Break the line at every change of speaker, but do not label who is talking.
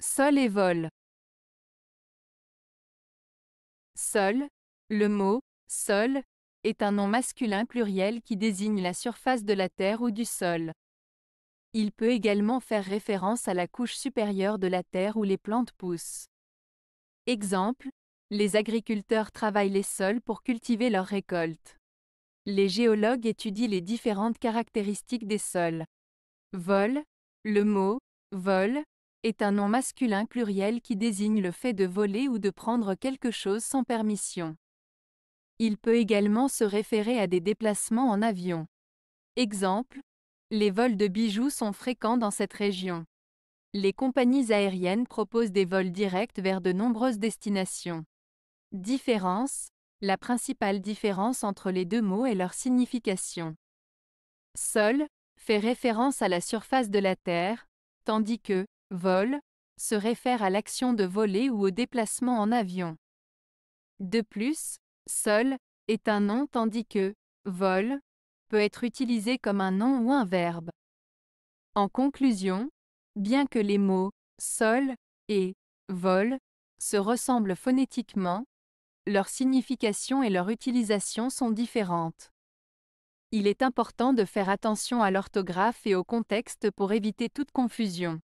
Sol et vol.
Sol, le mot sol est un nom masculin pluriel qui désigne la surface de la Terre ou du sol. Il peut également faire référence à la couche supérieure de la Terre où les plantes poussent. Exemple, les agriculteurs travaillent les sols pour cultiver leurs récoltes. Les géologues étudient les différentes caractéristiques des sols. Vol, le mot vol est un nom masculin pluriel qui désigne le fait de voler ou de prendre quelque chose sans permission. Il peut également se référer à des déplacements en avion. Exemple, les vols de bijoux sont fréquents dans cette région. Les compagnies aériennes proposent des vols directs vers de nombreuses destinations. Différence La principale différence entre les deux mots est leur signification. Sol fait référence à la surface de la Terre, tandis que Vol se réfère à l'action de voler ou au déplacement en avion. De plus, seul est un nom tandis que vol peut être utilisé comme un nom ou un verbe. En conclusion, bien que les mots sol et vol se ressemblent phonétiquement, leur signification et leur utilisation sont différentes. Il est important de faire attention à l'orthographe et au contexte pour éviter toute confusion.